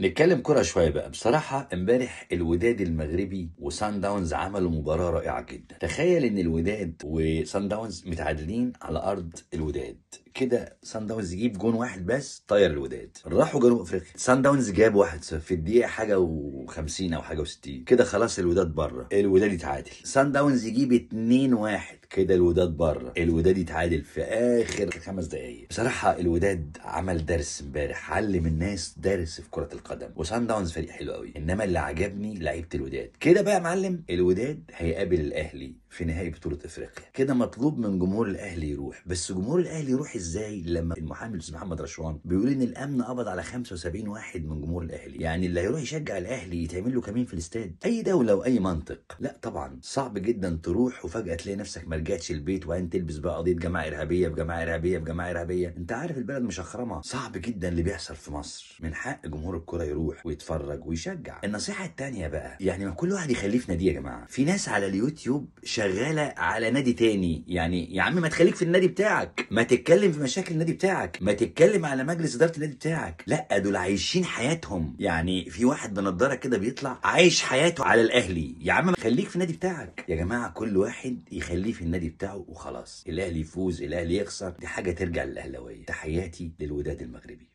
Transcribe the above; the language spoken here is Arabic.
نتكلم كرة شوية بقى بصراحة امبارح الوداد المغربي وسان داونز عملوا مباراة رائعة جدا تخيل ان الوداد وسان داونز متعادلين على ارض الوداد كده سان داونز يجيب جون واحد بس طير الوداد راحوا جنوب افريقيا سان داونز جاب 1 0 في الدقيقه حاجه و50 او حاجه و60 كده خلاص الوداد بره الوداد يتعادل سان داونز يجيب 2 1 كده الوداد بره الوداد يتعادل في اخر خمس دقائق بصراحه الوداد عمل درس امبارح علم الناس درس في كره القدم وسان داونز فريق حلو قوي انما اللي عجبني لعيبه الوداد كده بقى يا معلم الوداد هيقابل الاهلي في نهائي بطوله افريقيا كده مطلوب من جمهور الاهلي يروح بس جمهور الاهلي يروح ازاي لما المحامي الاستاذ محمد رشوان بيقول ان الامن قبض على 75 واحد من جمهور الاهلي يعني اللي هيروح يشجع الاهلي يتعمل له كمين في الاستاد اي دوله واي منطق لا طبعا صعب جدا تروح وفجاه تلاقي نفسك ما رجعتش البيت وبعدين تلبس بقى قضيه جماعه ارهابيه بجماعه ارهابيه بجماعه ارهابيه انت عارف البلد مشخرمه صعب جدا اللي بيحصل في مصر من حق جمهور الكره يروح ويتفرج ويشجع النصيحه الثانيه بقى يعني ما كل واحد يخليه في ناديه يا جماعه في ناس على اليوتيوب شغاله على نادي تاني يعني يا عم ما تخليك في النادي بتاعك ما تتكلم في مشاكل النادي بتاعك ما تتكلم على مجلس اداره النادي بتاعك لا دول عايشين حياتهم يعني في واحد بنضاره كده بيطلع عايش حياته على الاهلي يا عم خليك في النادي بتاعك يا جماعه كل واحد يخليه في النادي بتاعه وخلاص الاهلي يفوز الاهلي يخسر دي حاجه ترجع للاهلاويه تحياتي للوداد المغربي